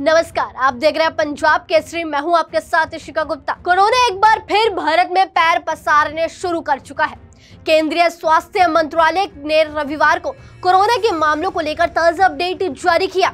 नमस्कार आप देख रहे हैं पंजाब केसरी मैं हूं आपके साथ इशिका गुप्ता कोरोना एक बार फिर भारत में पैर पसारने शुरू कर चुका है केंद्रीय स्वास्थ्य मंत्रालय ने रविवार को कोरोना के मामलों को लेकर ताजा अपडेट जारी किया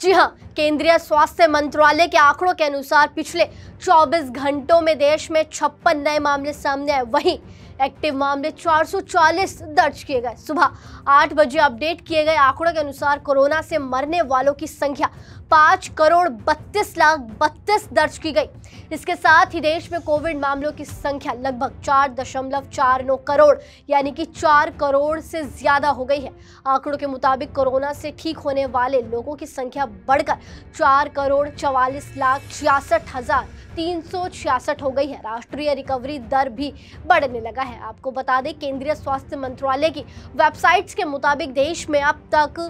जी हाँ केंद्रीय स्वास्थ्य मंत्रालय के आंकड़ों के अनुसार पिछले 24 घंटों में देश में छप्पन नए मामले सामने आए वहीं एक्टिव मामले 440 दर्ज किए गए सुबह आठ बजे अपडेट किए गए आंकड़ों के अनुसार कोरोना से मरने वालों की संख्या पांच करोड़ बत्तीस लाख बत्तीस दर्ज की गई इसके साथ ही देश में कोविड मामलों की संख्या लगभग चार दशमलव चार नौ करोड़ यानी कि चार करोड़ से ज्यादा हो गई है आंकड़ों के मुताबिक कोरोना से ठीक होने वाले लोगों की संख्या बढ़कर चार करोड़ चवालीस लाख छियासठ हजार तीन सौ छियासठ हो गई है राष्ट्रीय रिकवरी दर भी बढ़ने लगा है आपको बता दें केंद्रीय स्वास्थ्य मंत्रालय की वेबसाइट्स के मुताबिक देश में अब तक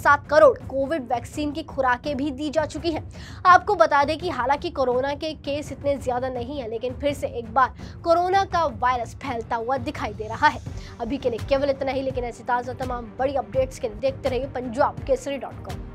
सात करोड़ कोविड वैक्सीन की खुराकें भी दी जा चुकी हैं आपको बता बता दें कि हालांकि कोरोना के केस इतने ज़्यादा नहीं है लेकिन फिर से एक बार कोरोना का वायरस फैलता हुआ दिखाई दे रहा है अभी के लिए केवल इतना ही लेकिन ऐसी ताज़ा तमाम बड़ी अपडेट्स के लिए देखते रहिए पंजाब केसरी डॉट कॉम